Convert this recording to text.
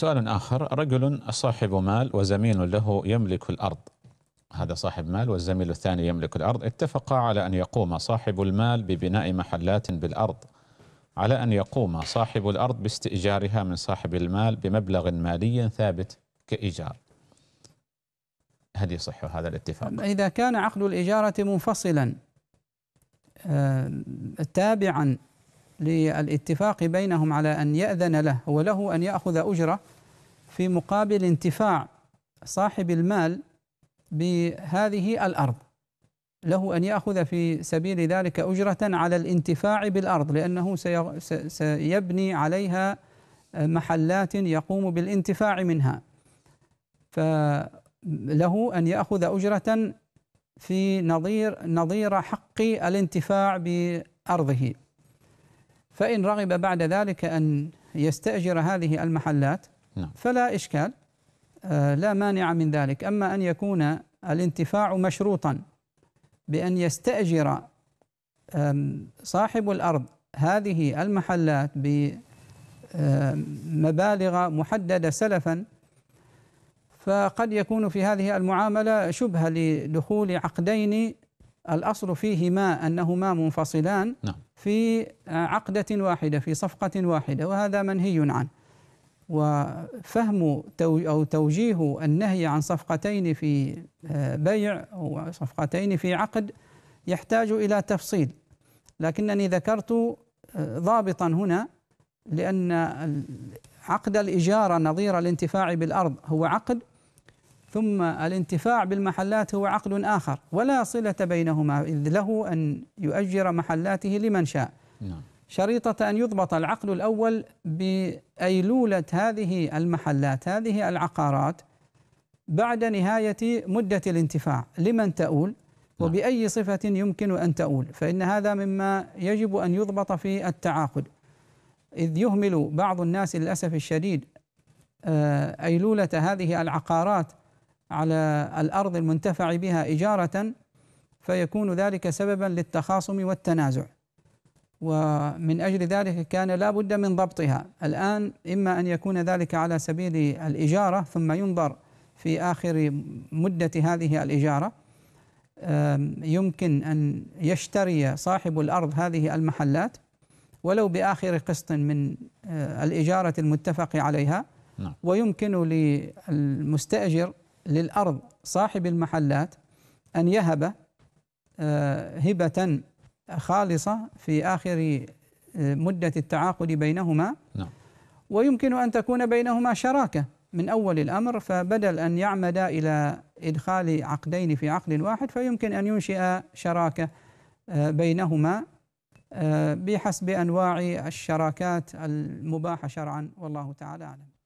سؤال آخر رجل صاحب مال وزميل له يملك الأرض هذا صاحب مال والزميل الثاني يملك الأرض اتفقا على أن يقوم صاحب المال ببناء محلات بالأرض على أن يقوم صاحب الأرض باستئجارها من صاحب المال بمبلغ مالي ثابت كإيجار هل يصح هذا الاتفاق؟ إذا كان عقد الإجارة منفصلا آه، تابعا للاتفاق بينهم على أن يأذن له وله أن يأخذ أجرة في مقابل انتفاع صاحب المال بهذه الأرض له أن يأخذ في سبيل ذلك أجرة على الانتفاع بالأرض لأنه سيبني عليها محلات يقوم بالانتفاع منها فله أن يأخذ أجرة في نظير نظير حق الانتفاع بأرضه فإن رغب بعد ذلك أن يستأجر هذه المحلات نعم. فلا إشكال آه، لا مانع من ذلك أما أن يكون الانتفاع مشروطا بأن يستأجر صاحب الأرض هذه المحلات بمبالغ محددة سلفا فقد يكون في هذه المعاملة شبهة لدخول عقدين الأصل فيهما أنهما منفصلان نعم. في آه، عقدة واحدة في صفقة واحدة وهذا منهي عنه وفهم أو توجيه النهي عن صفقتين في آه، بيع أو صفقتين في عقد يحتاج إلى تفصيل لكنني ذكرت آه، ضابطا هنا لأن عقد الإجارة نظير الانتفاع بالأرض هو عقد ثم الانتفاع بالمحلات هو عقد آخر ولا صلة بينهما إذ له أن يؤجر محلاته لمن شاء نعم. شريطة أن يضبط العقد الأول بأيلولة هذه المحلات هذه العقارات بعد نهاية مدة الانتفاع لمن تؤول نعم. وبأي صفة يمكن أن تؤول فإن هذا مما يجب أن يضبط في التعاقد إذ يهمل بعض الناس للأسف الشديد آه، أيلولة هذه العقارات على الارض المنتفع بها اجاره فيكون ذلك سببا للتخاصم والتنازع ومن اجل ذلك كان لا بد من ضبطها الان اما ان يكون ذلك على سبيل الاجاره ثم ينظر في اخر مده هذه الاجاره يمكن ان يشتري صاحب الارض هذه المحلات ولو باخر قسط من آه، الاجاره المتفق عليها نعم. ويمكن للمستاجر للأرض صاحب المحلات أن يهب آه، هبة خالصة في آخر آه، مدة التعاقد بينهما نعم. ويمكن أن تكون بينهما شراكة من أول الأمر فبدل أن يعمد إلى إدخال عقدين في عقد واحد فيمكن أن ينشئ شراكة آه، بينهما بحسب أنواع الشراكات المباحة شرعا والله تعالى أعلم